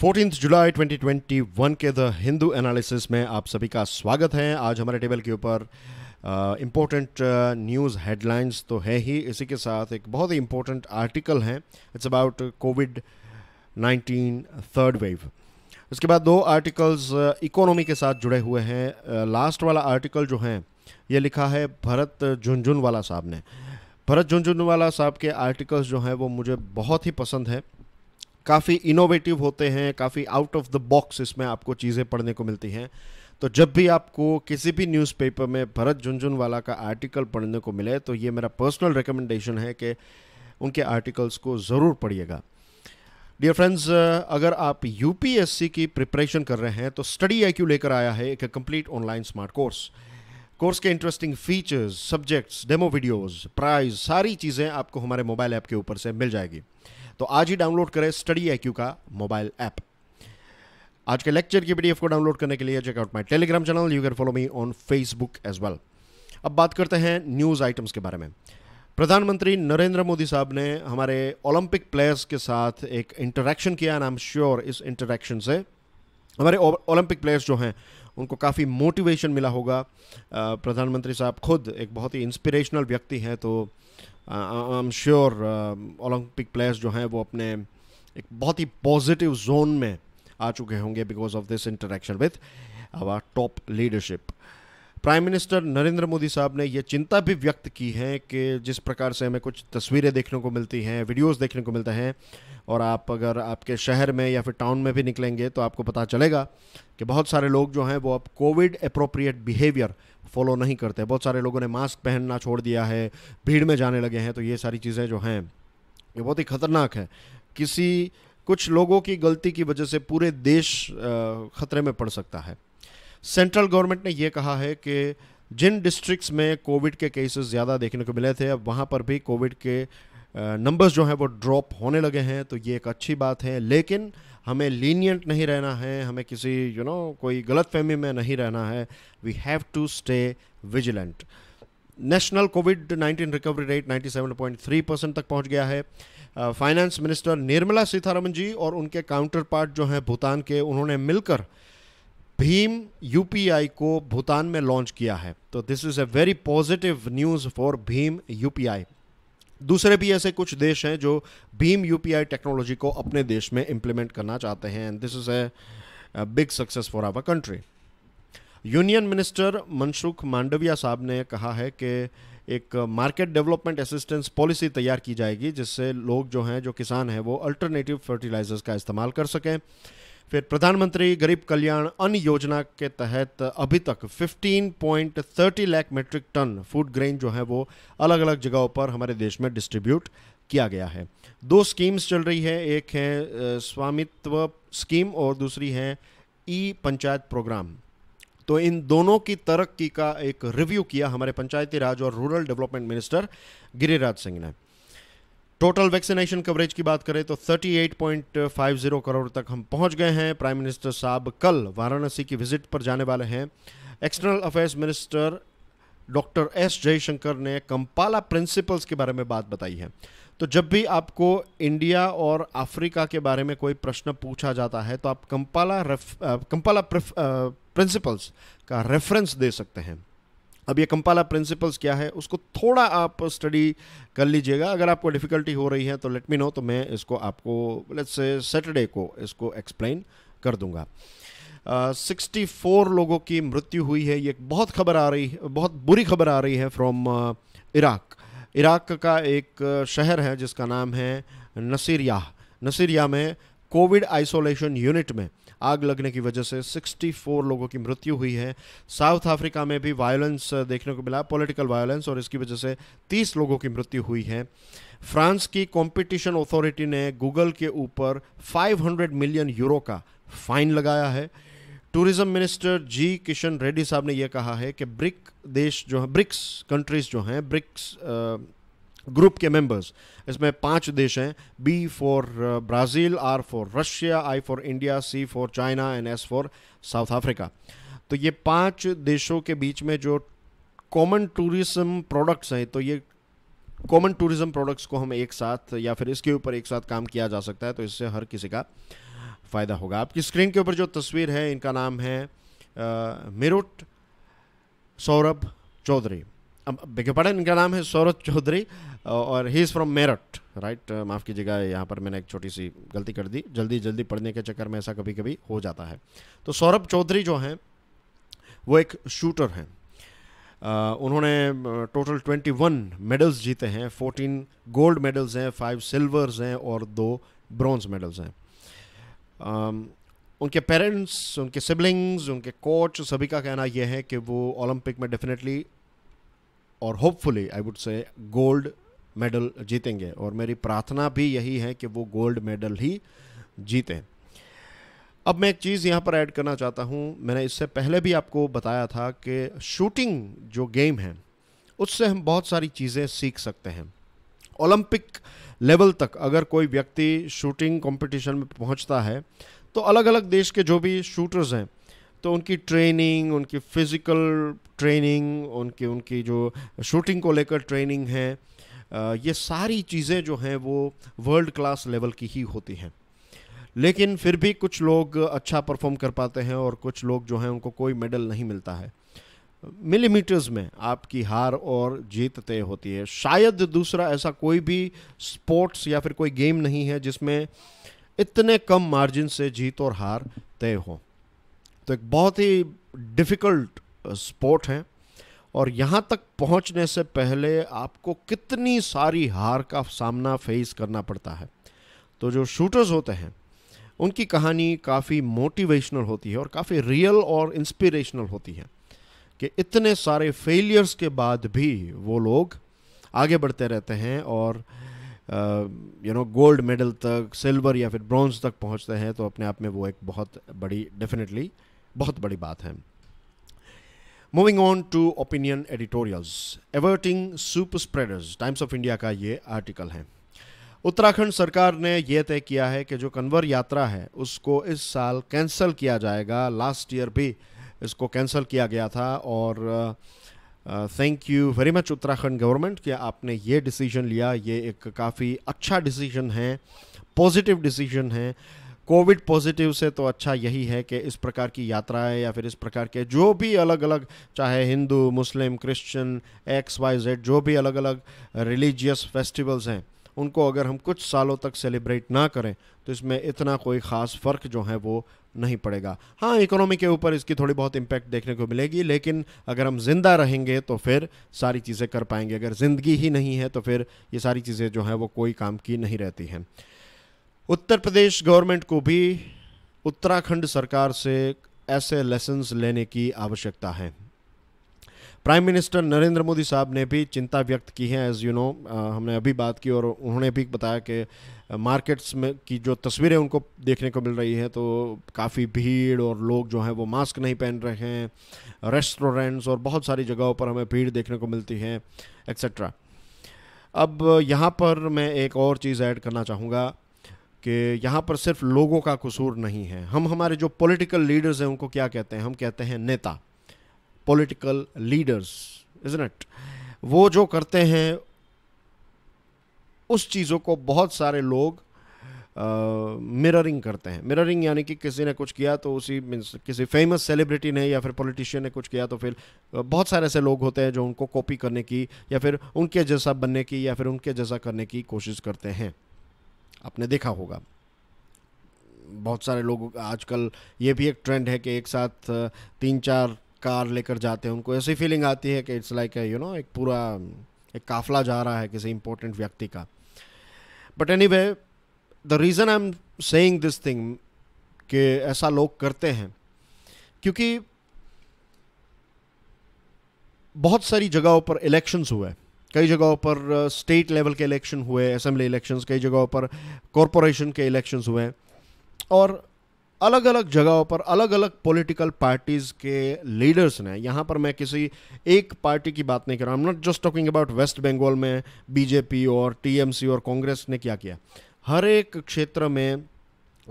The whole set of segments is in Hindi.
फोर्टीन जुलाई 2021 के द हिंदू एनालिसिस में आप सभी का स्वागत है आज हमारे टेबल के ऊपर इम्पोर्टेंट न्यूज़ हेडलाइंस तो है ही इसी के साथ एक बहुत ही इम्पोर्टेंट आर्टिकल है it's about covid nineteen third wave इसके बाद दो आर्टिकल्स इकोनॉमी के साथ जुड़े हुए हैं लास्ट वाला आर्टिकल जो है ये लिखा है भरत झुंझुनवाला साहब ने भरत झुंझुनवाला साहब के आर्टिकल्स जो हैं वो मुझे बहुत ही पसंद है काफ़ी इनोवेटिव होते हैं काफ़ी आउट ऑफ द बॉक्स इसमें आपको चीज़ें पढ़ने को मिलती हैं तो जब भी आपको किसी भी न्यूज़पेपर में भरत झुंझुनवाला का आर्टिकल पढ़ने को मिले तो ये मेरा पर्सनल रिकमेंडेशन है कि उनके आर्टिकल्स को ज़रूर पढ़िएगा डियर फ्रेंड्स अगर आप यूपीएससी की प्रिपरेशन कर रहे हैं तो स्टडी आई लेकर आया है एक complete online smart course course के interesting features subjects demo videos price सारी चीज़ें आपको हमारे मोबाइल ऐप के ऊपर से मिल जाएगी तो आज ही डाउनलोड करें स्टडी आई का मोबाइल ऐप आज के लेक्चर की पीडीएफ को डाउनलोड करने के लिए checkout my Telegram channel you can follow me on Facebook as well अब बात करते हैं न्यूज़ आइटम्स के बारे में प्रधानमंत्री नरेंद्र मोदी साहब ने हमारे ओलंपिक प्लेयर्स के साथ एक इंटरेक्शन किया एंड आई एम श्योर इस इंटरेक्शन से हमारे ओलंपिक प्लेयर्स जो हैं उनको काफ़ी मोटिवेशन मिला होगा प्रधानमंत्री साहब खुद एक बहुत ही इंस्पिरेशनल व्यक्ति हैं तो I am sure Olympic players जो हैं वो अपने एक बहुत ही पॉजिटिव जोन में आ चुके होंगे because of this interaction with our top leadership prime minister Narendra Modi साहब ने ये चिंता भी व्यक्त की है कि जिस प्रकार से हमें कुछ तस्वीरें देखने को मिलती हैं वीडियोस देखने को मिलते हैं और आप अगर आपके शहर में या फिर टाउन में भी निकलेंगे तो आपको पता चलेगा कि बहुत सारे लोग जो हैं वो अब कोविड अप्रोप्रिएट बिहेवियर फॉलो नहीं करते बहुत सारे लोगों ने मास्क पहनना छोड़ दिया है भीड़ में जाने लगे हैं तो ये सारी चीज़ें जो हैं ये बहुत ही ख़तरनाक है किसी कुछ लोगों की गलती की वजह से पूरे देश ख़तरे में पड़ सकता है सेंट्रल गवर्नमेंट ने यह कहा है कि जिन डिस्ट्रिक्ट्स में कोविड के केसेस ज़्यादा देखने को मिले थे अब वहाँ पर भी कोविड के नंबर्स जो हैं वो ड्रॉप होने लगे हैं तो ये एक अच्छी बात है लेकिन हमें लीनियंट नहीं रहना है हमें किसी यू you नो know, कोई गलत फहमी में नहीं रहना है we have to stay vigilant national covid 19 recovery rate 97.3 percent तक पहुंच गया है फाइनेंस मिनिस्टर निर्मला सीतारमन जी और उनके काउंटर पार्ट जो हैं भूटान के उन्होंने मिलकर भीम यूपीआई को भूटान में लॉन्च किया है तो this is a very positive news for भीम यूपीआई दूसरे भी ऐसे कुछ देश हैं जो भीम यूपीआई टेक्नोलॉजी को अपने देश में इम्प्लीमेंट करना चाहते हैं and this is a big success for our country union minister Mansukh Mandaviya साहब ने कहा है कि एक मार्केट डेवलपमेंट असिस्टेंस पॉलिसी तैयार की जाएगी जिससे लोग जो हैं जो किसान हैं वो अल्टरनेटिव फर्टिलाइजर्स का इस्तेमाल कर सकें फिर प्रधानमंत्री गरीब कल्याण अन्न योजना के तहत अभी तक 15.30 lakh metric ton food grain जो है वो अलग अलग जगहों पर हमारे देश में डिस्ट्रीब्यूट किया गया है दो स्कीम्स चल रही है एक है स्वामित्व स्कीम और दूसरी है ई पंचायत प्रोग्राम तो इन दोनों की तरक्की का एक रिव्यू किया हमारे पंचायती राज और rural development minister Giriraj Singh ने टोटल वैक्सीनेशन कवरेज की बात करें तो 38.50 करोड़ तक हम पहुंच गए हैं प्राइम मिनिस्टर साहब कल वाराणसी की विजिट पर जाने वाले हैं external affairs minister doctor S Jaishankar ने कंपाला प्रिंसिपल्स के बारे में बात बताई है तो जब भी आपको इंडिया और अफ्रीका के बारे में कोई प्रश्न पूछा जाता है तो आप कंपाला रेफ कंपाला प्रिंसिपल्स का रेफरेंस दे सकते हैं अब ये कंपाला प्रिंसिपल्स क्या है उसको थोड़ा आप स्टडी कर लीजिएगा अगर आपको डिफ़िकल्टी हो रही है तो लेट मी नो तो मैं इसको आपको लेट्स से सैटरडे को इसको एक्सप्लेन कर दूंगा सिक्सटी uh, फोर लोगों की मृत्यु हुई है ये बहुत खबर आ रही है बहुत बुरी खबर आ रही है फ्रॉम इराक़ इराक़ का एक शहर है जिसका नाम है नसीरिया नसीरिया में कोविड आइसोलेशन यूनिट में आग लगने की वजह से 64 लोगों की मृत्यु हुई है साउथ अफ्रीका में भी वायलेंस देखने को मिला पॉलिटिकल वायलेंस और इसकी वजह से 30 लोगों की मृत्यु हुई है फ्रांस की कंपटीशन अथॉरिटी ने गूगल के ऊपर 500 मिलियन यूरो का फाइन लगाया है tourism minister G Kishan Reddy साहब ने यह कहा है कि ब्रिक देश जो है ब्रिक्स कंट्रीज जो हैं ब्रिक्स ग्रुप के मेंबर्स इसमें पांच देश हैं B for Brazil R for Russia I for India C for China and S for South Africa तो ये पांच देशों के बीच में जो कॉमन टूरिज्म प्रोडक्ट्स हैं तो ये कॉमन टूरिज्म प्रोडक्ट्स को हम एक साथ या फिर इसके ऊपर एक साथ काम किया जा सकता है तो इससे हर किसी का फ़ायदा होगा आपकी स्क्रीन के ऊपर जो तस्वीर है इनका नाम है मिरुट सौरभ चौधरी बिगे पड़े इनका नाम है सौरभ चौधरी और he is from Meerut right माफ़ कीजिएगा यहाँ पर मैंने एक छोटी सी गलती कर दी जल्दी जल्दी पढ़ने के चक्कर में ऐसा कभी कभी हो जाता है तो सौरभ चौधरी जो हैं वो एक शूटर हैं उन्होंने टोटल 21 मेडल्स जीते हैं 14 गोल्ड मेडल्स हैं फाइव सिल्वर्स हैं और दो ब्रॉन्ज मेडल्स हैं उनके पेरेंट्स उनके सिबलिंग्स उनके कोच सभी का कहना यह है कि वो ओलंपिक में डेफिनेटली और hopefully I would say gold medal जीतेंगे और मेरी प्रार्थना भी यही है कि वो गोल्ड मेडल ही जीतें अब मैं एक चीज़ यहाँ पर ऐड करना चाहता हूँ मैंने इससे पहले भी आपको बताया था कि शूटिंग जो गेम है उससे हम बहुत सारी चीज़ें सीख सकते हैं ओलंपिक लेवल तक अगर कोई व्यक्ति शूटिंग कंपटीशन में पहुँचता है तो अलग अलग देश के जो भी शूटर्स हैं तो उनकी ट्रेनिंग उनकी फ़िज़िकल ट्रेनिंग उनकी उनकी जो शूटिंग को लेकर ट्रेनिंग है ये सारी चीज़ें जो हैं वो वर्ल्ड क्लास लेवल की ही होती हैं लेकिन फिर भी कुछ लोग अच्छा परफॉर्म कर पाते हैं और कुछ लोग जो हैं उनको कोई मेडल नहीं मिलता है मिलीमीटर्स में आपकी हार और जीत तय होती है शायद दूसरा ऐसा कोई भी स्पोर्ट्स या फिर कोई गेम नहीं है जिसमें इतने कम मार्जिन से जीत और हार तय हों तो एक बहुत ही डिफ़िकल्ट स्पोर्ट uh, है और यहाँ तक पहुँचने से पहले आपको कितनी सारी हार का सामना फेस करना पड़ता है तो जो शूटर्स होते हैं उनकी कहानी काफ़ी मोटिवेशनल होती है और काफ़ी रियल और इंस्पिरेशनल होती है कि इतने सारे फेलियर्स के बाद भी वो लोग आगे बढ़ते रहते हैं और यू नो गोल्ड मेडल तक सिल्वर या फिर ब्रॉन्ज तक पहुंचते हैं तो अपने आप में वो एक बहुत बड़ी डेफिनेटली बहुत बड़ी बात है moving on to opinion editorials averting super spreaders Times of India का ये आर्टिकल है उत्तराखंड सरकार ने यह तय किया है कि जो कन्वर यात्रा है उसको इस साल कैंसिल किया जाएगा लास्ट ईयर भी इसको कैंसिल किया गया था और thank you very much Uttarakhand government कि आपने ये डिसीजन लिया ये एक काफ़ी अच्छा डिसीजन है पॉजिटिव डिसीजन है कोविड पॉजिटिव से तो अच्छा यही है कि इस प्रकार की यात्राएं या फिर इस प्रकार के जो भी अलग अलग चाहे Hindu Muslim Christian X Y Z जो भी अलग अलग रिलीजियस फेस्टिवल्स हैं उनको अगर हम कुछ सालों तक सेलिब्रेट ना करें तो इसमें इतना कोई ख़ास फ़र्क जो है वो नहीं पड़ेगा हाँ इकोनॉमी के ऊपर इसकी थोड़ी बहुत इम्पैक्ट देखने को मिलेगी लेकिन अगर हम ज़िंदा रहेंगे तो फिर सारी चीज़ें कर पाएंगे अगर ज़िंदगी ही नहीं है तो फिर ये सारी चीज़ें जो हैं वो कोई काम की नहीं रहती हैं उत्तर प्रदेश गवर्नमेंट को भी उत्तराखंड सरकार से ऐसे लेसन्स लेने की आवश्यकता है प्राइम मिनिस्टर नरेंद्र मोदी साहब ने भी चिंता व्यक्त की है एज़ यू नो हमने अभी बात की और उन्होंने भी बताया कि मार्केट्स में की जो तस्वीरें उनको देखने को मिल रही है तो काफ़ी भीड़ और लोग जो हैं वो मास्क नहीं पहन रहे हैं रेस्टोरेंट्स और बहुत सारी जगहों पर हमें भीड़ देखने को मिलती है एक्सेट्रा अब यहाँ पर मैं एक और चीज़ ऐड करना चाहूँगा कि यहाँ पर सिर्फ लोगों का कसूर नहीं है हम हमारे जो पॉलिटिकल लीडर्स हैं उनको क्या कहते हैं हम कहते हैं नेता पॉलिटिकल लीडर्स इज नट वो जो करते हैं उस चीज़ों को बहुत सारे लोग मिररिंग uh, करते हैं मिररिंग यानी कि किसी ने कुछ किया तो उसी मीन्स किसी फेमस सेलिब्रिटी ने या फिर पॉलिटिशियन ने कुछ किया तो फिर बहुत सारे ऐसे लोग होते हैं जो उनको कॉपी करने की या फिर उनके जैसा बनने की या फिर उनके जैसा करने की कोशिश करते हैं आपने देखा होगा बहुत सारे लोग आजकल ये भी एक ट्रेंड है कि एक साथ तीन चार कार लेकर जाते हैं उनको ऐसी फीलिंग आती है कि इट्स लाइक यू नो एक पूरा एक काफला जा रहा है किसी इम्पोर्टेंट व्यक्ति का but anyway the reason I am saying this thing कि ऐसा लोग करते हैं क्योंकि बहुत सारी जगहों पर इलेक्शंस हुए कई जगहों पर स्टेट लेवल के इलेक्शन हुए असम्बली इलेक्शंस कई जगहों पर कॉरपोरेशन के इलेक्शंस हुए और अलग अलग जगहों पर अलग अलग पॉलिटिकल पार्टीज़ के लीडर्स ने यहाँ पर मैं किसी एक पार्टी की बात नहीं कर रहा हूँ not just talking about West Bengal में बीजेपी और टीएमसी और कांग्रेस ने क्या किया हर एक क्षेत्र में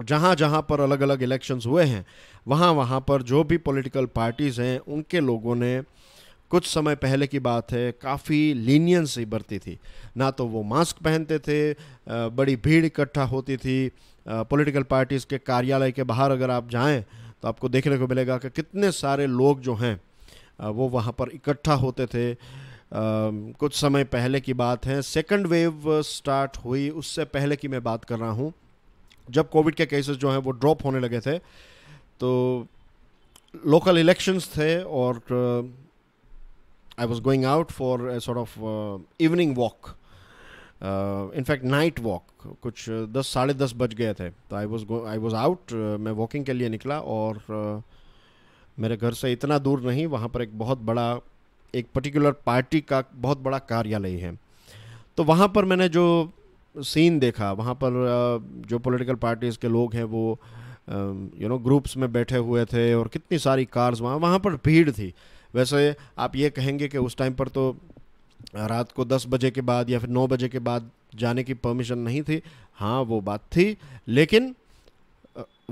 जहाँ जहाँ पर अलग अलग इलेक्शंस हुए हैं वहाँ वहाँ पर जो भी पॉलिटिकल पार्टीज़ हैं उनके लोगों ने कुछ समय पहले की बात है काफ़ी लीनियंसी बरती थी ना तो वो मास्क पहनते थे बड़ी भीड़ इकट्ठा होती थी पॉलिटिकल पार्टीज़ के कार्यालय के बाहर अगर आप जाएं तो आपको देखने को मिलेगा कि कितने सारे लोग जो हैं वो वहाँ पर इकट्ठा होते थे कुछ समय पहले की बात है सेकंड वेव स्टार्ट हुई उससे पहले की मैं बात कर रहा हूँ जब कोविड के केसेस जो हैं वो ड्रॉप होने लगे थे तो लोकल इलेक्शंस थे और I was going out for a sort of evening walk in fact night walk कुछ दस साढ़े दस बज गए थे तो I was I was out मैं वॉकिंग के लिए निकला और uh, मेरे घर से इतना दूर नहीं वहाँ पर एक बहुत बड़ा एक पर्टिकुलर पार्टी का बहुत बड़ा कार्यालय है तो वहाँ पर मैंने जो सीन देखा वहाँ पर uh, जो पोलिटिकल पार्टीज़ के लोग हैं वो यू नो ग्रुप्स में बैठे हुए थे और कितनी सारी कार्स वहाँ वहाँ पर भीड़ थी वैसे आप ये कहेंगे कि उस टाइम पर तो रात को दस बजे के बाद या फिर नौ बजे के बाद जाने की परमिशन नहीं थी हाँ वो बात थी लेकिन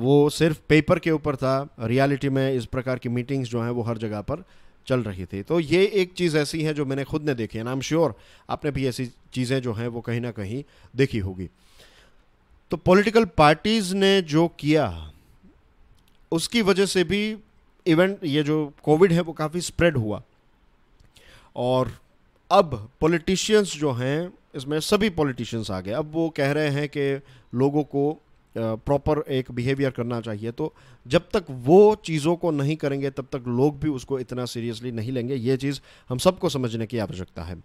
वो सिर्फ पेपर के ऊपर था रियलिटी में इस प्रकार की मीटिंग्स जो हैं वो हर जगह पर चल रही थी तो ये एक चीज़ ऐसी है जो मैंने खुद ने देखी है आई एम श्योर आपने भी ऐसी चीज़ें जो हैं वो कहीं ना कहीं देखी होगी तो पॉलिटिकल पार्टीज़ ने जो किया उसकी वजह से भी इवेंट ये जो कोविड है वो काफ़ी स्प्रेड हुआ और अब पॉलिटिशियंस जो हैं इसमें सभी पॉलिटिशियंस आ गए अब वो कह रहे हैं कि लोगों को प्रॉपर एक बिहेवियर करना चाहिए तो जब तक वो चीज़ों को नहीं करेंगे तब तक लोग भी उसको इतना सीरियसली नहीं लेंगे ये चीज़ हम सबको समझने की आवश्यकता है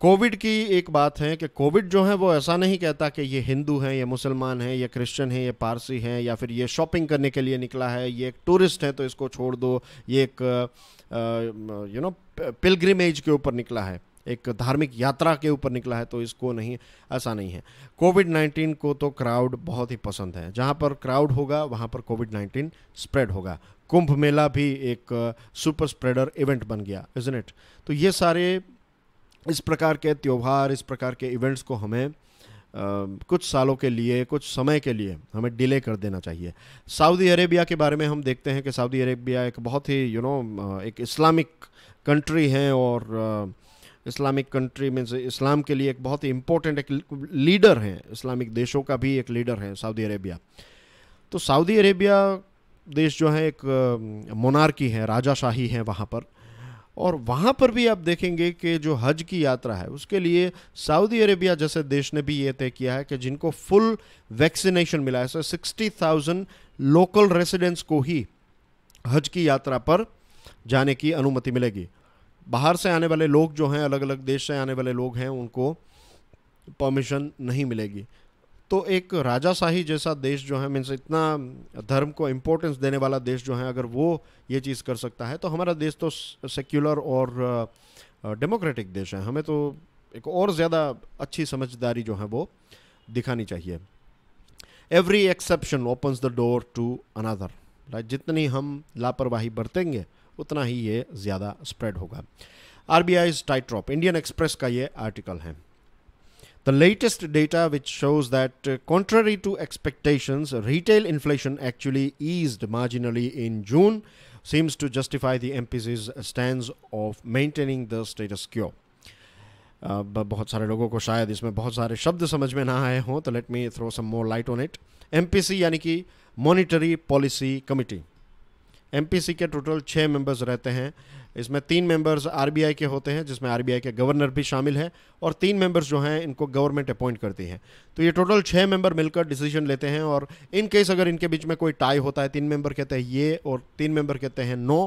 कोविड की एक बात है कि कोविड जो है वो ऐसा नहीं कहता कि ये हिंदू हैं ये मुसलमान हैं ये क्रिश्चियन हैं ये पारसी हैं या फिर ये शॉपिंग करने के लिए निकला है ये एक टूरिस्ट है तो इसको छोड़ दो ये एक यू नो पिलग्रिमेज के ऊपर निकला है एक धार्मिक यात्रा के ऊपर निकला है तो इसको नहीं ऐसा नहीं है कोविड नाइन्टीन को तो क्राउड बहुत ही पसंद है जहाँ पर क्राउड होगा वहाँ पर कोविड नाइन्टीन स्प्रेड होगा कुंभ मेला भी एक सुपर स्प्रेडर इवेंट बन गया इजन इट तो ये सारे इस प्रकार के त्यौहार इस प्रकार के इवेंट्स को हमें कुछ सालों के लिए कुछ समय के लिए हमें डिले कर देना चाहिए सऊदी अरेबिया के बारे में हम देखते हैं कि सऊदी अरेबिया एक बहुत ही यू you नो know, एक इस्लामिक कंट्री है और इस्लामिक कंट्री में इस्लाम के लिए एक बहुत ही इम्पोर्टेंट एक लीडर हैं इस्लामिक देशों का भी एक लीडर है सऊदी अरेबिया तो सऊदी अरेबिया देश जो है एक मोनार्की है राजाशाही है वहाँ पर और वहाँ पर भी आप देखेंगे कि जो हज की यात्रा है उसके लिए सऊदी अरेबिया जैसे देश ने भी ये तय किया है कि जिनको फुल वैक्सीनेशन मिला है so sixty thousand local residents को ही हज की यात्रा पर जाने की अनुमति मिलेगी बाहर से आने वाले लोग जो हैं अलग अलग देश से आने वाले लोग हैं उनको परमिशन नहीं मिलेगी तो एक राजाशाही जैसा देश जो है मीन्स इतना धर्म को इम्पोर्टेंस देने वाला देश जो है अगर वो ये चीज़ कर सकता है तो हमारा देश तो सेक्युलर और डेमोक्रेटिक देश है हमें तो एक और ज़्यादा अच्छी समझदारी जो है वो दिखानी चाहिए every exception opens the door to another right जितनी हम लापरवाही बरतेंगे उतना ही ये ज़्यादा स्प्रेड होगा R B I tightrope Indian Express का ये आर्टिकल है The latest data which shows that uh, contrary to expectations, retail inflation actually eased marginally in June seems to justify the MPC's stance of maintaining the status quo. Uh, बहुत सारे लोगों को शायद इसमें बहुत सारे शब्द समझ में ना आए हों तो let me throw some more light on it MPC यानी कि मॉनिटरी पॉलिसी कमेटी एमपीसी के टोटल छः मेंबर्स रहते हैं इसमें तीन मेंबर्स आरबीआई के होते हैं जिसमें आरबीआई के गवर्नर भी शामिल हैं और तीन मेंबर्स जो हैं इनको गवर्नमेंट अपॉइंट करती है तो ये टोटल छः मेंबर मिलकर डिसीजन लेते हैं और इन केस अगर इनके बीच में कोई टाई होता है तीन मेंबर कहते हैं ये और तीन मेंबर कहते हैं नो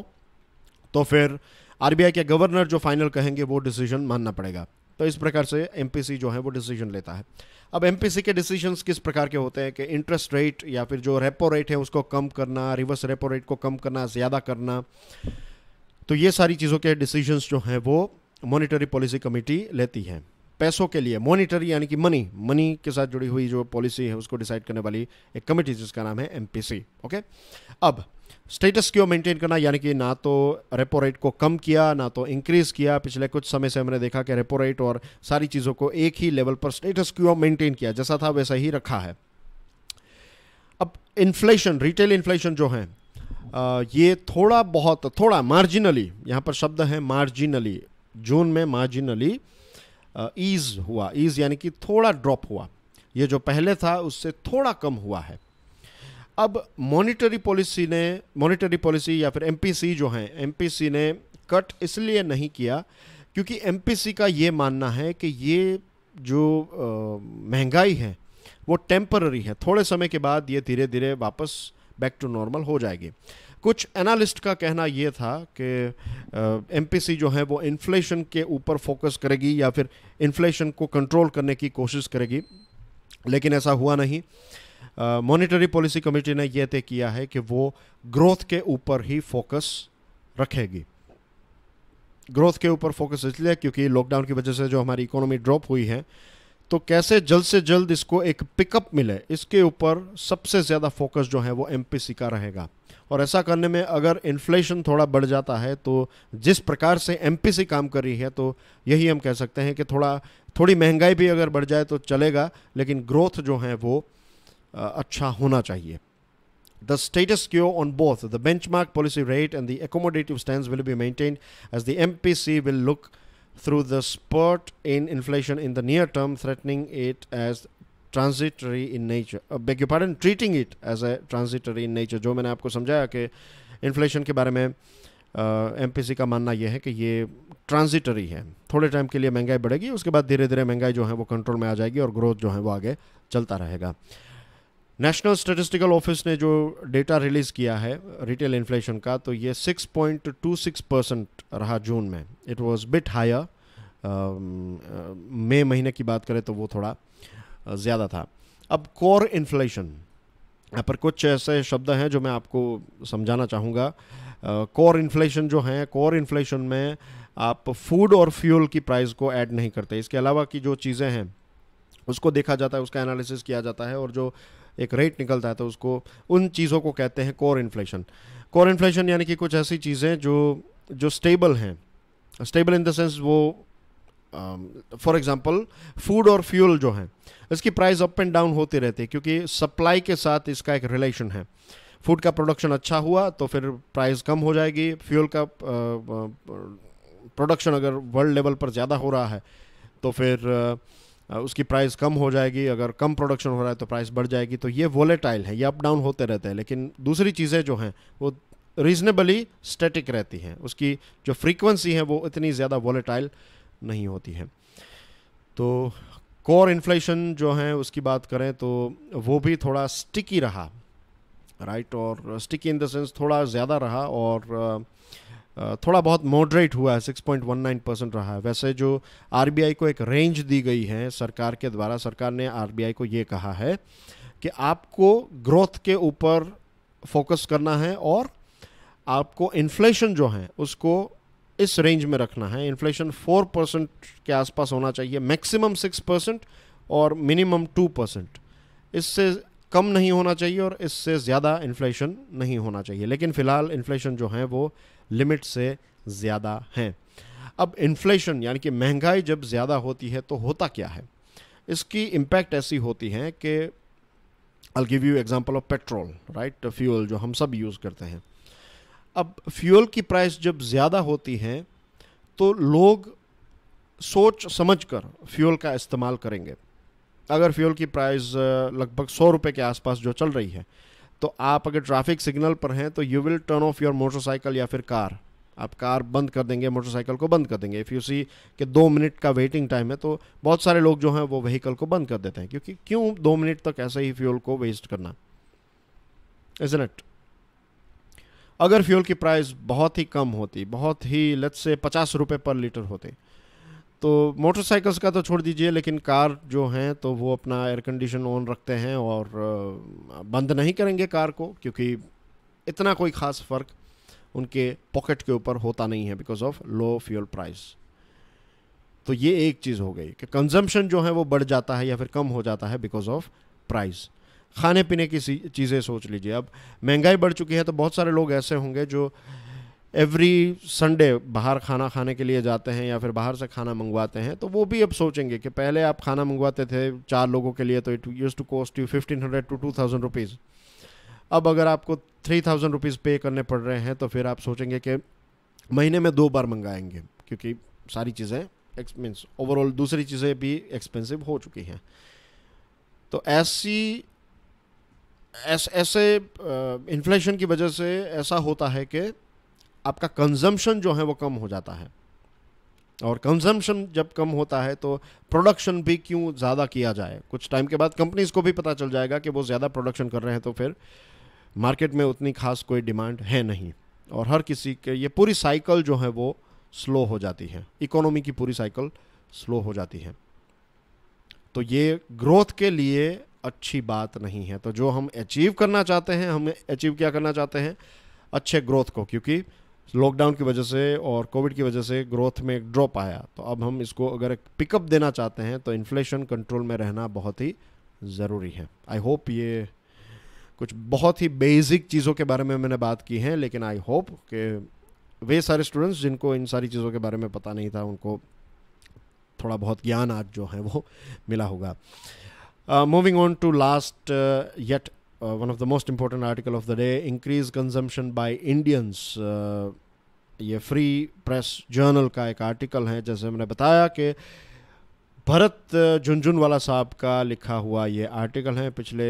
तो फिर आर के गवर्नर जो फाइनल कहेंगे वो डिसीजन मानना पड़ेगा तो इस प्रकार से एम जो है वो डिसीजन लेता है अब एम के डिसीजन किस प्रकार के होते हैं कि इंटरेस्ट रेट या फिर जो रेपो रेट है उसको कम करना रिवर्स रेपो रेट को कम करना ज़्यादा करना तो ये सारी चीज़ों के डिसीजंस जो हैं वो मॉनिटरी पॉलिसी कमेटी लेती है पैसों के लिए मॉनिटरी यानी कि मनी मनी के साथ जुड़ी हुई जो पॉलिसी है उसको डिसाइड करने वाली एक कमेटी जिसका नाम है एम ओके अब स्टेटस क्यों मेंटेन करना यानी कि ना तो रेपो रेट को कम किया ना तो इंक्रीज किया पिछले कुछ समय से हमने देखा कि रेपो रेट और सारी चीज़ों को एक ही लेवल पर स्टेटस क्यों मेंटेन किया जैसा था वैसा ही रखा है अब इन्फ्लेशन रिटेल इन्फ्लेशन जो है ये थोड़ा बहुत थोड़ा मार्जिनली यहाँ पर शब्द है मार्जिनली जून में मार्जिनली ईज हुआ ईज यानी कि थोड़ा ड्रॉप हुआ ये जो पहले था उससे थोड़ा कम हुआ है अब मॉनिटरी पॉलिसी ने मॉनिटरी पॉलिसी या फिर एमपीसी जो है एमपीसी ने कट इसलिए नहीं किया क्योंकि एमपीसी का ये मानना है कि ये जो महंगाई है वो टेम्पररी है थोड़े समय के बाद ये धीरे धीरे वापस बैक टू नॉर्मल हो जाएगी कुछ एनालिस्ट का कहना यह था कि एम जो है वो इन्फ्लेशन के ऊपर फोकस करेगी या फिर इन्फ्लेशन को कंट्रोल करने की कोशिश करेगी लेकिन ऐसा हुआ नहीं मॉनिटरी पॉलिसी कमेटी ने यह तय किया है कि वो ग्रोथ के ऊपर ही फोकस रखेगी ग्रोथ के ऊपर फोकस इसलिए क्योंकि लॉकडाउन की वजह से जो हमारी इकोनॉमी ड्रॉप हुई है तो कैसे जल्द से जल्द इसको एक पिकअप मिले इसके ऊपर सबसे ज़्यादा फोकस जो है वो एम का रहेगा और ऐसा करने में अगर इन्फ्लेशन थोड़ा बढ़ जाता है तो जिस प्रकार से एम काम कर रही है तो यही हम कह सकते हैं कि थोड़ा थोड़ी महंगाई भी अगर बढ़ जाए तो चलेगा लेकिन ग्रोथ जो है वो अच्छा होना चाहिए The status quo on both the benchmark policy rate and the accommodative stance will be maintained as the MPC will look through the spurt in inflation in the near term, threatening it as transitory in nature beg your pardon, treating it as a transitory in nature जो मैंने आपको समझाया कि इन्फ्लेशन के बारे में एम uh, का मानना यह है कि ये ट्रांजिटरी है थोड़े टाइम के लिए महंगाई बढ़ेगी उसके बाद धीरे धीरे महंगाई जो है वो कंट्रोल में आ जाएगी और ग्रोथ जो है वो आगे चलता रहेगा नेशनल स्टेटिस्टिकल ऑफिस ने जो डेटा रिलीज़ किया है रिटेल इन्फ्लेशन का तो ये 6.26 परसेंट रहा जून में इट वाज बिट हायर मई महीने की बात करें तो वो थोड़ा uh, ज़्यादा था अब कोर इन्फ्लेशन यहाँ पर कुछ ऐसे शब्द हैं जो मैं आपको समझाना चाहूँगा कोर uh, इन्फ्लेशन जो है कोर इन्फ्लेशन में आप फूड और फ्यूल की प्राइस को ऐड नहीं करते इसके अलावा की जो चीज़ें हैं उसको देखा जाता है उसका एनालिसिस किया जाता है और जो uh, एक रेट निकलता है तो उसको उन चीज़ों को कहते हैं कोर इन्फ्लेशन कोर इन्फ्लेशन यानी कि कुछ ऐसी चीज़ें जो जो स्टेबल हैं स्टेबल इन द सेंस वो फॉर एग्ज़ाम्पल फूड और फ्यूल जो हैं इसकी प्राइस अप एंड डाउन होती रहती है क्योंकि सप्लाई के साथ इसका एक रिलेशन है फूड का प्रोडक्शन अच्छा हुआ तो फिर प्राइस कम हो जाएगी फ्यूल का प्रोडक्शन uh, uh, अगर वर्ल्ड लेवल पर ज़्यादा हो रहा है तो फिर uh, उसकी प्राइस कम हो जाएगी अगर कम प्रोडक्शन हो रहा है तो प्राइस बढ़ जाएगी तो ये वोलेटाइल है ये अप डाउन होते रहते हैं लेकिन दूसरी चीज़ें जो हैं वो रीजनेबली स्टैटिक रहती हैं उसकी जो फ्रीक्वेंसी है वो इतनी ज़्यादा वोलेटाइल नहीं होती है तो कोर इन्फ्लेशन जो है उसकी बात करें तो वो भी थोड़ा स्टिकी रहा राइट और स्टिकी इन द सेंस थोड़ा ज़्यादा रहा और uh, थोड़ा बहुत मॉडरेट हुआ है 6.19 परसेंट रहा है वैसे जो आरबीआई को एक रेंज दी गई है सरकार के द्वारा सरकार ने आरबीआई को ये कहा है कि आपको ग्रोथ के ऊपर फोकस करना है और आपको इन्फ्लेशन जो है उसको इस रेंज में रखना है इन्फ्लेशन फोर परसेंट के आसपास होना चाहिए मैक्सिमम सिक्स परसेंट और मिनिमम टू परसेंट इससे कम नहीं होना चाहिए और इससे ज़्यादा इन्फ्लेशन नहीं होना चाहिए लेकिन फ़िलहाल इन्फ्लेशन जो है वो लिमिट से ज़्यादा हैं अब इन्फ्लेशन यानी कि महंगाई जब ज़्यादा होती है तो होता क्या है इसकी इम्पैक्ट ऐसी होती है कि I give you example of petrol right fuel जो हम सब यूज़ करते हैं अब फ्यूल की प्राइस जब ज़्यादा होती है तो लोग सोच समझ कर फ्यूल का इस्तेमाल करेंगे अगर फ्यूल की प्राइस लगभग सौ रुपये के आसपास जो चल रही है तो आप अगर ट्रैफिक सिग्नल पर हैं तो you will turn off your motorcycle या फिर कार आप कार बंद कर देंगे मोटरसाइकिल को बंद कर देंगे इफ़ यू सी कि दो मिनट का वेटिंग टाइम है तो बहुत सारे लोग जो हैं वो व्हीकल को बंद कर देते हैं क्योंकि क्यों दो मिनट तक ऐसे ही फ्यूल को वेस्ट करना इज इट अगर फ्यूल की प्राइस बहुत ही कम होती बहुत ही लत से पचास रुपये पर लीटर होते तो मोटरसाइकिल्स का तो छोड़ दीजिए लेकिन कार जो हैं तो वो अपना एयर कंडीशन ऑन रखते हैं और बंद नहीं करेंगे कार को क्योंकि इतना कोई ख़ास फ़र्क उनके पॉकेट के ऊपर होता नहीं है because of low fuel price तो ये एक चीज़ हो गई कि कंजम्पशन जो है वो बढ़ जाता है या फिर कम हो जाता है बिकॉज ऑफ प्राइस खाने पीने की चीज़ें सोच लीजिए अब महंगाई बढ़ चुकी है तो बहुत सारे लोग ऐसे होंगे जो एवरी संडे बाहर खाना खाने के लिए जाते हैं या फिर बाहर से खाना मंगवाते हैं तो वो भी अब सोचेंगे कि पहले आप खाना मंगवाते थे चार लोगों के लिए तो it used to cost you fifteen hundred to two thousand rupees अब अगर आपको थ्री थाउजेंड रुपीज़ पे करने पड़ रहे हैं तो फिर आप सोचेंगे कि महीने में दो बार मंगाएंगे क्योंकि सारी चीज़ें मीन्स ओवरऑल दूसरी चीज़ें भी एक्सपेंसिव हो चुकी हैं तो ऐसी ऐसे इन्फ्लेशन की वजह से ऐसा होता है कि आपका कंजम्पशन जो है वो कम हो जाता है और कंजम्पशन जब कम होता है तो प्रोडक्शन भी क्यों ज़्यादा किया जाए कुछ टाइम के बाद कंपनीज़ को भी पता चल जाएगा कि वो ज़्यादा प्रोडक्शन कर रहे हैं तो फिर मार्केट में उतनी खास कोई डिमांड है नहीं और हर किसी के ये पूरी साइकिल जो है वो स्लो हो जाती है इकोनॉमी की पूरी साइकिल स्लो हो जाती है तो ये ग्रोथ के लिए अच्छी बात नहीं है तो जो हम अचीव करना चाहते हैं हम अचीव क्या करना चाहते हैं अच्छे ग्रोथ को क्योंकि लॉकडाउन की वजह से और कोविड की वजह से ग्रोथ में एक ड्रॉप आया तो अब हम इसको अगर एक पिकअप देना चाहते हैं तो इन्फ्लेशन कंट्रोल में रहना बहुत ही ज़रूरी है आई होप ये कुछ बहुत ही बेसिक चीज़ों के बारे में मैंने बात की है लेकिन आई होप कि वे सारे स्टूडेंट्स जिनको इन सारी चीज़ों के बारे में पता नहीं था उनको थोड़ा बहुत ज्ञान आज जो है वो मिला होगा moving on to last yet one of the most important article of the day increase consumption by Indians ये फ्री प्रेस जर्नल का एक आर्टिकल है जैसे मैंने बताया कि भरत झुंझुनवाला साहब का लिखा हुआ ये आर्टिकल है पिछले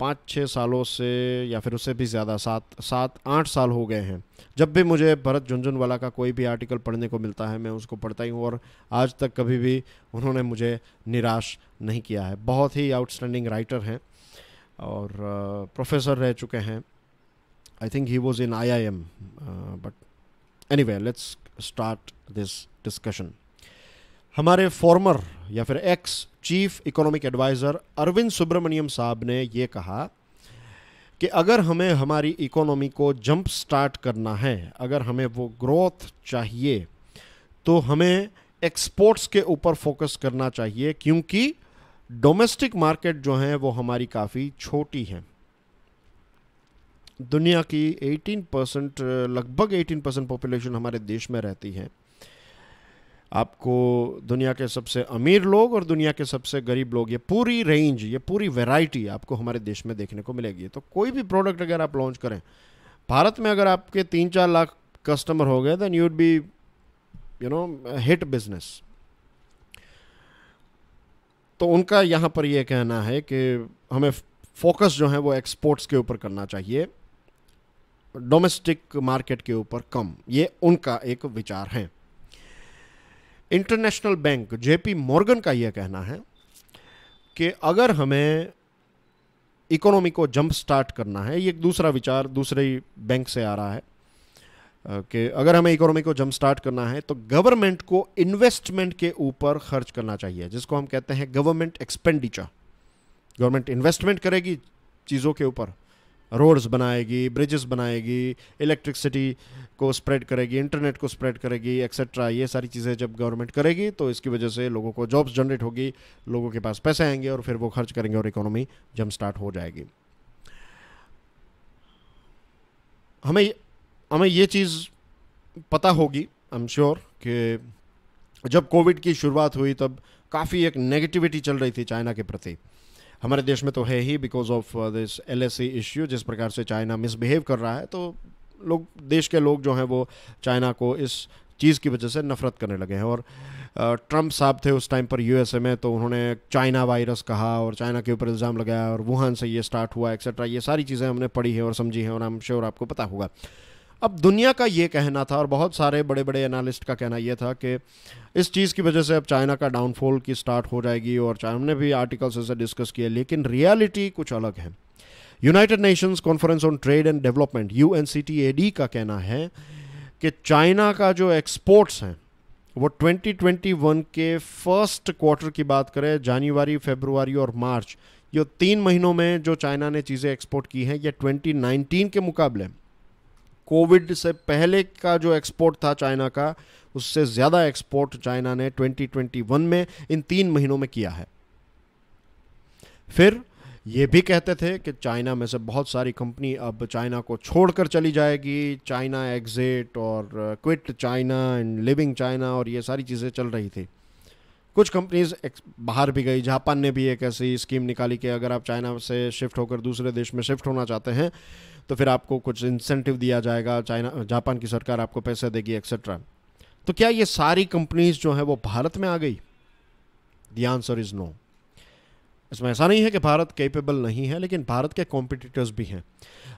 पाँच छः सालों से या फिर उससे भी ज़्यादा सात सात आठ साल हो गए हैं जब भी मुझे भरत झुंझुनवाला का कोई भी आर्टिकल पढ़ने को मिलता है मैं उसको पढ़ता ही हूँ और आज तक कभी भी उन्होंने मुझे निराश नहीं किया है बहुत ही आउटस्टैंडिंग राइटर हैं और प्रोफेसर रह चुके हैं I think he was in I I M but anyway let's start this discussion हमारे फॉर्मर या फिर ex chief economic adviser Arvind Subramanian साहब ने ये कहा कि अगर हमें हमारी इकोनॉमी को जंप स्टार्ट करना है अगर हमें वो ग्रोथ चाहिए तो हमें एक्सपोर्ट्स के ऊपर फोकस करना चाहिए क्योंकि डोमेस्टिक मार्केट जो हैं वो हमारी काफ़ी छोटी हैं दुनिया की 18 परसेंट लगभग 18 परसेंट पॉपुलेशन हमारे देश में रहती है आपको दुनिया के सबसे अमीर लोग और दुनिया के सबसे गरीब लोग ये पूरी रेंज ये पूरी वैरायटी आपको हमारे देश में देखने को मिलेगी तो कोई भी प्रोडक्ट अगर आप लॉन्च करें भारत में अगर आपके तीन चार लाख कस्टमर हो गए then you'd be you know hit business तो उनका यहाँ पर यह कहना है कि हमें फोकस जो है वो एक्सपोर्ट्स के ऊपर करना चाहिए डोमेस्टिक मार्केट के ऊपर कम ये उनका एक विचार है इंटरनेशनल बैंक जेपी मॉर्गन का यह कहना है कि अगर हमें इकोनॉमी को जंप स्टार्ट करना है ये एक दूसरा विचार दूसरे बैंक से आ रहा है कि अगर हमें इकोनॉमी को जंप स्टार्ट करना है तो गवर्नमेंट को इन्वेस्टमेंट के ऊपर खर्च करना चाहिए जिसको हम कहते हैं गवर्नमेंट एक्सपेंडिचर गवर्नमेंट इन्वेस्टमेंट करेगी चीज़ों के ऊपर रोड्स बनाएगी ब्रिजेस बनाएगी इलेक्ट्रिसिटी को स्प्रेड करेगी इंटरनेट को स्प्रेड करेगी एक्सेट्रा ये सारी चीज़ें जब गवर्नमेंट करेगी तो इसकी वजह से लोगों को जॉब्स जनरेट होगी लोगों के पास पैसे आएंगे और फिर वो खर्च करेंगे और इकोनॉमी जम स्टार्ट हो जाएगी हमें हमें ये चीज़ पता होगी आई एम श्योर कि जब कोविड की शुरुआत हुई तब काफ़ी एक नेगेटिविटी चल रही थी चाइना के प्रति हमारे देश में तो है ही because of this L S issue जिस प्रकार से चाइना मिसबिहेव कर रहा है तो लोग देश के लोग जो हैं वो चाइना को इस चीज़ की वजह से नफरत करने लगे हैं और ट्रंप uh, साहब थे उस टाइम पर यूएसए में तो उन्होंने चाइना वायरस कहा और चाइना के ऊपर इल्ज़ाम लगाया और वुहान से ये स्टार्ट हुआ एक्सेट्रा ये सारी चीज़ें हमने पढ़ी हैं और समझी हैं और आई एम श्योर आपको पता होगा अब दुनिया का ये कहना था और बहुत सारे बड़े बड़े एनालिस्ट का कहना यह था कि इस चीज़ की वजह से अब चाइना का डाउनफॉल की स्टार्ट हो जाएगी और चाइना ने भी आर्टिकल्स ऐसे डिस्कस किए लेकिन रियलिटी कुछ अलग है united nations conference on trade and development U का कहना है कि चाइना का जो एक्सपोर्ट्स हैं वो 2021 के फर्स्ट क्वार्टर की बात करें जनवरी फेबरवरी और मार्च ये तीन महीनों में जो चाइना ने चीज़ें एक्सपोर्ट की हैं ये 2019 के मुकाबले कोविड से पहले का जो एक्सपोर्ट था चाइना का उससे ज़्यादा एक्सपोर्ट चाइना ने 2021 में इन तीन महीनों में किया है फिर ये भी कहते थे कि चाइना में से बहुत सारी कंपनी अब चाइना को छोड़कर चली जाएगी चाइना एग्जिट और quit China and leaving China और ये सारी चीज़ें चल रही थी कुछ कंपनीज बाहर भी गई जापान ने भी एक ऐसी स्कीम निकाली कि अगर आप चाइना से शिफ्ट होकर दूसरे देश में शिफ्ट होना चाहते हैं तो फिर आपको कुछ इंसेंटिव दिया जाएगा चाइना जापान की सरकार आपको पैसे देगी एक्सेट्रा तो क्या ये सारी कंपनीज जो है वो भारत में आ गई दी आंसर इज़ नो इसमें ऐसा नहीं है कि भारत कैपेबल नहीं है लेकिन भारत के कॉम्पिटिटर्स भी हैं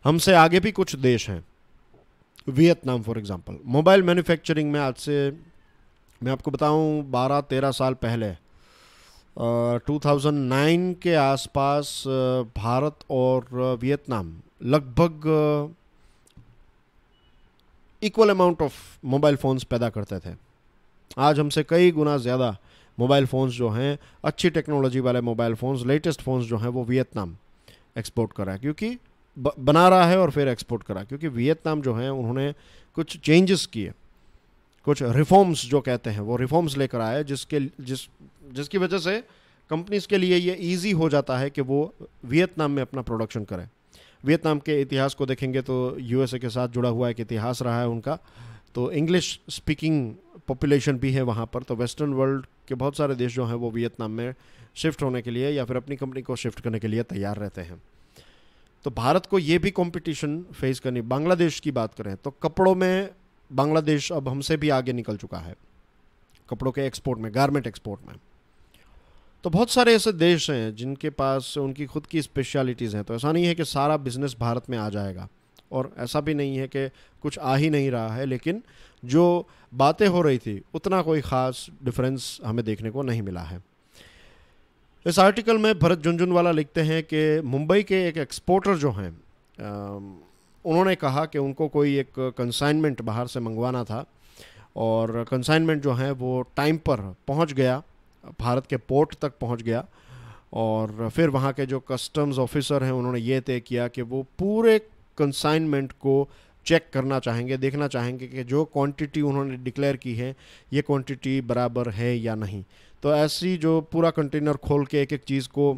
हमसे आगे भी कुछ देश हैं Vietnam for example mobile manufacturing में आज से मैं आपको बताऊं 12-13 साल पहले आ, 2009 के आसपास भारत और वियतनाम लगभग equal amount of mobile phones पैदा करते थे आज हमसे कई गुना ज़्यादा मोबाइल फ़ोन्स जो हैं अच्छी टेक्नोलॉजी वाले मोबाइल फ़ोन्स लेटेस्ट फ़ोन्स जो हैं वो वियतनाम एक्सपोर्ट करा क्योंकि बना रहा है और फिर एक्सपोर्ट करा क्योंकि वियतनाम जो है उन्होंने कुछ चेंजेस किए कुछ रिफॉर्म्स जो कहते हैं वो रिफॉर्म्स लेकर आए जिसके जिस जिसकी वजह से कंपनीज के लिए ये इजी हो जाता है कि वो वियतनाम में अपना प्रोडक्शन करें वियतनाम के इतिहास को देखेंगे तो यूएसए के साथ जुड़ा हुआ एक इतिहास रहा है उनका तो इंग्लिश स्पीकिंग पॉपुलेशन भी है वहाँ पर तो वेस्टर्न वर्ल्ड के बहुत सारे देश जो हैं वो वियतनाम में शिफ्ट होने के लिए या फिर अपनी कंपनी को शिफ्ट करने के लिए तैयार रहते हैं तो भारत को ये भी कंपटीशन फेस करनी बांग्लादेश की बात करें तो कपड़ों में बांग्लादेश अब हमसे भी आगे निकल चुका है कपड़ों के एक्सपोर्ट में गारमेंट एक्सपोर्ट में तो बहुत सारे ऐसे देश हैं जिनके पास उनकी खुद की स्पेशलिटीज़ हैं तो ऐसा नहीं है कि सारा बिज़नेस भारत में आ जाएगा और ऐसा भी नहीं है कि कुछ आ ही नहीं रहा है लेकिन जो बातें हो रही थी उतना कोई ख़ास डिफरेंस हमें देखने को नहीं मिला है इस आर्टिकल में भरत झुंझुनवाला लिखते हैं कि मुंबई के एक एक्सपोर्टर जो हैं उन्होंने कहा कि उनको कोई एक कंसाइनमेंट बाहर से मंगवाना था और कंसाइनमेंट जो है वो टाइम पर पहुंच गया भारत के पोर्ट तक पहुंच गया और फिर वहाँ के जो कस्टम्स ऑफिसर हैं उन्होंने ये तय किया कि वो पूरे कंसाइनमेंट को चेक करना चाहेंगे देखना चाहेंगे कि जो क्वांटिटी उन्होंने डिक्लेयर की है ये क्वांटिटी बराबर है या नहीं तो ऐसी जो पूरा कंटेनर खोल के एक एक चीज़ को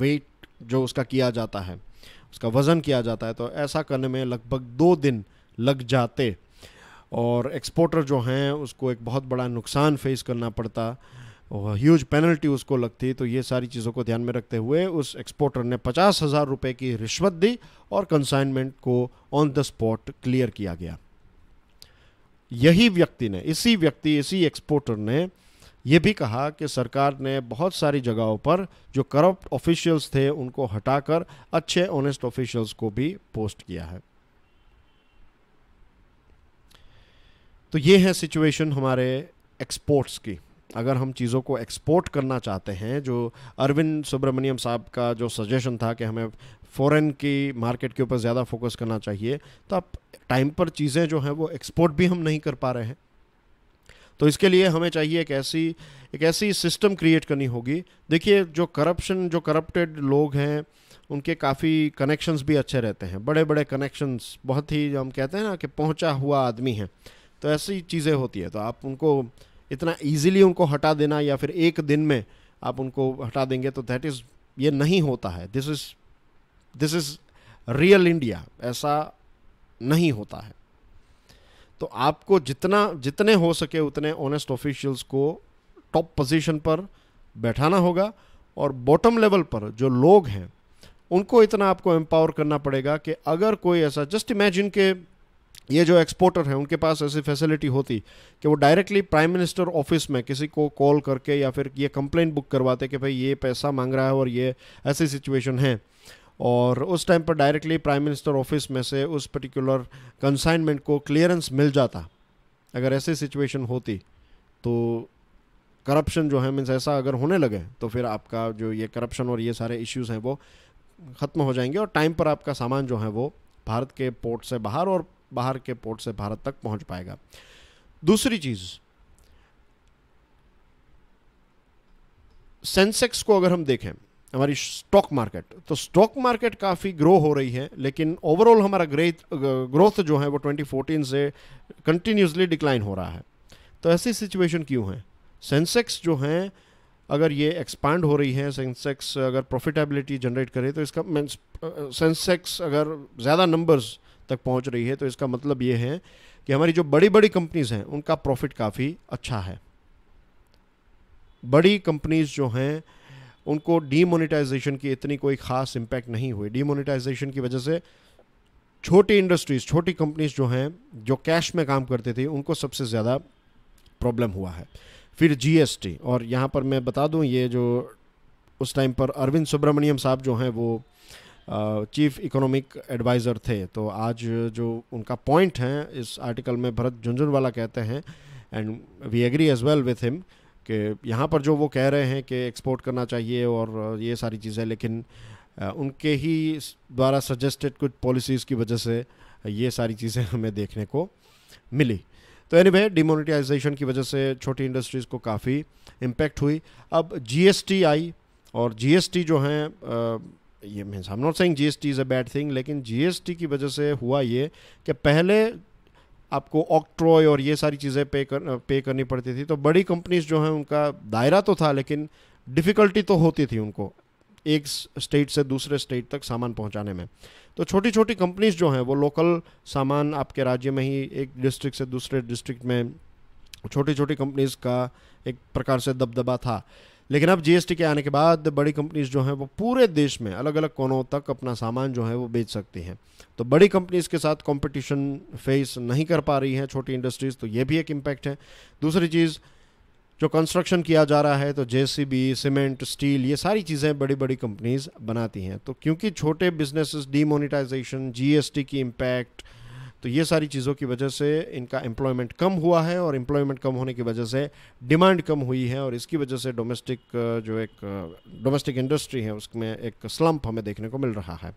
वेट जो उसका किया जाता है उसका वज़न किया जाता है तो ऐसा करने में लगभग दो दिन लग जाते और एक्सपोर्टर जो हैं उसको एक बहुत बड़ा नुकसान फेस करना पड़ता ह्यूज पेनल्टी उसको लगती तो ये सारी चीज़ों को ध्यान में रखते हुए उस एक्सपोर्टर ने पचास हज़ार रुपये की रिश्वत दी और कंसाइनमेंट को ऑन द स्पॉट क्लियर किया गया यही व्यक्ति ने इसी व्यक्ति इसी एक्सपोर्टर ने यह भी कहा कि सरकार ने बहुत सारी जगहों पर जो करप्ट ऑफिशियल्स थे उनको हटाकर अच्छे ऑनेस्ट ऑफिशियल्स को भी पोस्ट किया है तो ये है सिचुएशन हमारे एक्सपोर्ट्स की अगर हम चीज़ों को एक्सपोर्ट करना चाहते हैं जो अरविंद सुब्रमण्यम साहब का जो सजेशन था कि हमें फ़ॉरेन की मार्केट के ऊपर ज़्यादा फोकस करना चाहिए तो आप टाइम पर चीज़ें जो हैं वो एक्सपोर्ट भी हम नहीं कर पा रहे हैं तो इसके लिए हमें चाहिए एक ऐसी एक ऐसी सिस्टम क्रिएट करनी होगी देखिए जो करप्शन जो करप्टेड लोग हैं उनके काफ़ी कनेक्शंस भी अच्छे रहते हैं बड़े बड़े कनेक्शंस बहुत ही हम कहते हैं ना कि पहुंचा हुआ आदमी है तो ऐसी चीज़ें होती है तो आप उनको इतना ईजिली उनको हटा देना या फिर एक दिन में आप उनको हटा देंगे तो दैट इज़ ये नहीं होता है this is this is real India ऐसा नहीं होता है तो आपको जितना जितने हो सके उतने ऑनेस्ट ऑफिशियल्स को टॉप पोजीशन पर बैठाना होगा और बॉटम लेवल पर जो लोग हैं उनको इतना आपको एम्पावर करना पड़ेगा कि अगर कोई ऐसा जस्ट इमेजिन के ये जो एक्सपोर्टर हैं उनके पास ऐसी फैसिलिटी होती कि वो डायरेक्टली प्राइम मिनिस्टर ऑफिस में किसी को कॉल करके या फिर ये कंप्लेंट बुक करवाते कि भाई ये पैसा मांग रहा है और ये ऐसी सिचुएशन है और उस टाइम पर डायरेक्टली प्राइम मिनिस्टर ऑफिस में से उस पर्टिकुलर कंसाइनमेंट को क्लियरेंस मिल जाता अगर ऐसी सिचुएशन होती तो करप्शन जो है मीन्स ऐसा अगर होने लगे तो फिर आपका जो ये करप्शन और ये सारे इश्यूज़ हैं वो ख़त्म हो जाएंगे और टाइम पर आपका सामान जो है वो भारत के पोर्ट से बाहर और बाहर के पोर्ट से भारत तक पहुंच पाएगा दूसरी चीज़ सेंसेक्स को अगर हम देखें हमारी स्टॉक मार्केट तो स्टॉक मार्केट काफ़ी ग्रो हो रही है लेकिन ओवरऑल हमारा ग्रेथ ग्रोथ जो है वो 2014 से कंटिन्यूसली डिक्लाइन हो रहा है तो ऐसी सिचुएशन क्यों है सेंसेक्स जो है अगर ये एक्सपांड हो रही है सेंसेक्स अगर प्रॉफिटेबिलिटी जनरेट करे तो इसका सेंसेक्स अगर ज़्यादा नंबर्स तक पहुंच रही है तो इसका मतलब ये है कि हमारी जो बड़ी बड़ी कंपनीज़ हैं उनका प्रॉफिट काफ़ी अच्छा है बड़ी कंपनीज़ जो हैं उनको डीमोनेटाइजेशन की इतनी कोई ख़ास इम्पैक्ट नहीं हुई डीमोनेटाइजेशन की वजह से छोटी इंडस्ट्रीज़ छोटी कंपनीज़ जो हैं जो कैश में काम करते थे उनको सबसे ज़्यादा प्रॉब्लम हुआ है फिर जीएसटी और यहाँ पर मैं बता दूँ ये जो उस टाइम पर अरविंद सुब्रमण्यम साहब जो हैं वो चीफ इकोनॉमिक एडवाइज़र थे तो आज जो उनका पॉइंट है इस आर्टिकल में भरत झुंझुनवाला कहते हैं and we agree as well with him कि यहाँ पर जो वो कह रहे हैं कि एक्सपोर्ट करना चाहिए और ये सारी चीज़ें लेकिन उनके ही द्वारा सजेस्टेड कुछ पॉलिसीज़ की वजह से ये सारी चीज़ें हमें देखने को मिली तो एनी भाई डिमोनिटाइजेशन की वजह से छोटी इंडस्ट्रीज़ को काफ़ी इम्पेक्ट हुई अब जीएसटी आई और जीएसटी जो हैं ये मीन्स हम not saying GST is a bad thing लेकिन जीएसटी की वजह से हुआ ये कि पहले आपको ऑक्ट्रॉय और ये सारी चीज़ें पे कर पे करनी पड़ती थी तो बड़ी कंपनीज जो हैं उनका दायरा तो था लेकिन डिफ़िकल्टी तो होती थी उनको एक स्टेट से दूसरे स्टेट तक सामान पहुंचाने में तो छोटी छोटी कंपनीज जो हैं वो लोकल सामान आपके राज्य में ही एक डिस्ट्रिक्ट से दूसरे डिस्ट्रिक्ट में छोटी छोटी कंपनीज़ का एक प्रकार से दबदबा था लेकिन अब जीएसटी के आने के बाद बड़ी कंपनीज जो हैं वो पूरे देश में अलग अलग कोनों तक अपना सामान जो है वो बेच सकती हैं तो बड़ी कंपनीज के साथ कंपटीशन फेस नहीं कर पा रही हैं छोटी इंडस्ट्रीज़ तो ये भी एक इम्पैक्ट है दूसरी चीज़ जो कंस्ट्रक्शन किया जा रहा है तो जे सीमेंट स्टील ये सारी चीज़ें बड़ी बड़ी कंपनीज़ बनाती हैं तो क्योंकि छोटे बिजनेसेस डीमोनिटाइजेशन जीएसटी की इम्पैक्ट तो ये सारी चीज़ों की वजह से इनका एम्प्लॉयमेंट कम हुआ है और एम्प्लॉयमेंट कम होने की वजह से डिमांड कम हुई है और इसकी वजह से डोमेस्टिक uh, जो एक डोमेस्टिक uh, इंडस्ट्री है उसमें एक स्लम्प हमें देखने को मिल रहा है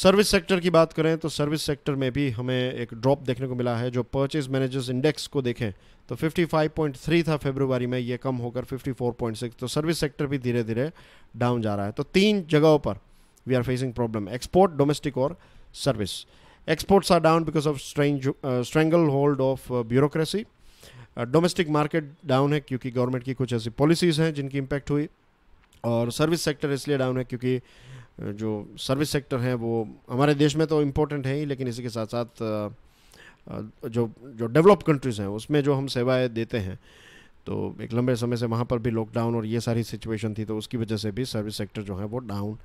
सर्विस सेक्टर की बात करें तो सर्विस सेक्टर में भी हमें एक ड्रॉप देखने को मिला है जो परचेज मैनेजर्स इंडेक्स को देखें तो 55.3 था फेब्रुवरी में ये कम होकर 54.6 तो सर्विस सेक्टर भी धीरे धीरे डाउन जा रहा है तो तीन जगहों पर we are facing problem export domestic और service Exports are down because of strange, uh, stranglehold of uh, bureaucracy. Domestic market down है क्योंकि गवर्नमेंट की कुछ ऐसी पॉलिसीज़ हैं जिनकी इम्पैक्ट हुई और सर्विस सेक्टर इसलिए डाउन है क्योंकि uh, जो सर्विस सेक्टर हैं वो हमारे देश में तो इम्पोर्टेंट हैं ही लेकिन इसी के साथ साथ uh, uh, जो जो डेवलप कंट्रीज़ हैं उसमें जो हम सेवाएं देते हैं तो एक लंबे समय से वहाँ पर भी लॉकडाउन और ये सारी सिचुएशन थी तो उसकी वजह से भी सर्विस सेक्टर जो है वो डाउन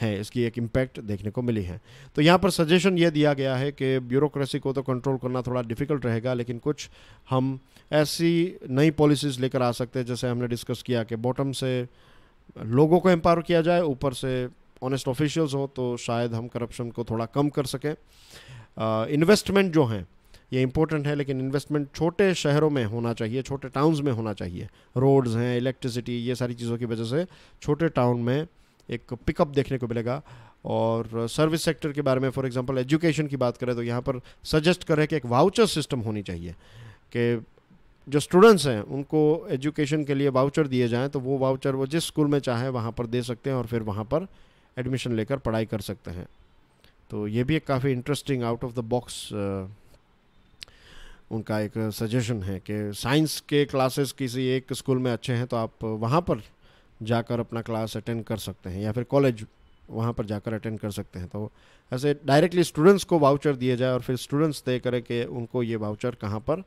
हैं इसकी एक इम्पैक्ट देखने को मिली है तो यहाँ पर सजेशन ये दिया गया है कि ब्यूरोक्रेसी को तो कंट्रोल करना थोड़ा डिफिकल्ट रहेगा लेकिन कुछ हम ऐसी नई पॉलिसीज़ लेकर आ सकते हैं जैसे हमने डिस्कस किया कि बॉटम से लोगों को एम्पावर किया जाए ऊपर से ऑनेस्ट ऑफिशियल्स हो तो शायद हम करप्शन को थोड़ा कम कर सकें इन्वेस्टमेंट जो हैं ये इम्पोर्टेंट है लेकिन इन्वेस्टमेंट छोटे शहरों में होना चाहिए छोटे टाउन्स में होना चाहिए रोड्स हैं इलेक्ट्रिसिटी ये सारी चीज़ों की वजह से छोटे टाउन में एक पिकअप देखने को मिलेगा और सर्विस सेक्टर के बारे में फॉर एग्जांपल एजुकेशन की बात करें तो यहाँ पर सजेस्ट करें कि एक वाउचर सिस्टम होनी चाहिए कि जो स्टूडेंट्स हैं उनको एजुकेशन के लिए वाउचर दिए जाएँ तो वो वाउचर वो जिस स्कूल में चाहें वहाँ पर दे सकते हैं और फिर वहाँ पर एडमिशन लेकर पढ़ाई कर सकते हैं तो ये भी एक काफ़ी interesting out of the box उनका एक सजेशन है कि साइंस के क्लासेस किसी एक स्कूल में अच्छे हैं तो आप वहाँ पर जाकर अपना क्लास अटेंड कर सकते हैं या फिर कॉलेज वहाँ पर जाकर अटेंड कर सकते हैं तो ऐसे डायरेक्टली स्टूडेंट्स को वाउचर दिए जाए और फिर स्टूडेंट्स तय करें कि उनको ये वाउचर कहाँ पर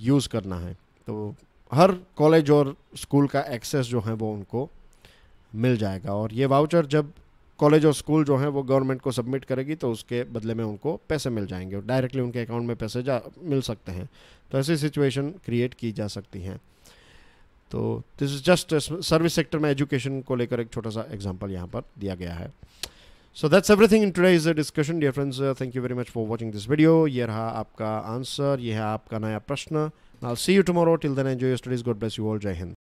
यूज़ करना है तो हर कॉलेज और स्कूल का एक्सेस जो है वो उनको मिल जाएगा और ये वाउचर जब कॉलेज और स्कूल जो है वो गवर्नमेंट को सबमिट करेगी तो उसके बदले में उनको पैसे मिल जाएंगे और डायरेक्टली उनके अकाउंट में पैसे जा मिल सकते हैं तो ऐसी सिचुएशन क्रिएट की जा सकती हैं तो this is just service sector में एजुकेशन को लेकर एक छोटा सा एग्जाम्पल यहाँ पर दिया गया है so that's everything in today is a discussion dear friends thank you very much for watching this video ये रहा आपका आंसर ये है आपका नया प्रश्न I see you tomorrow till then enjoy studies God bless you all जय हिंद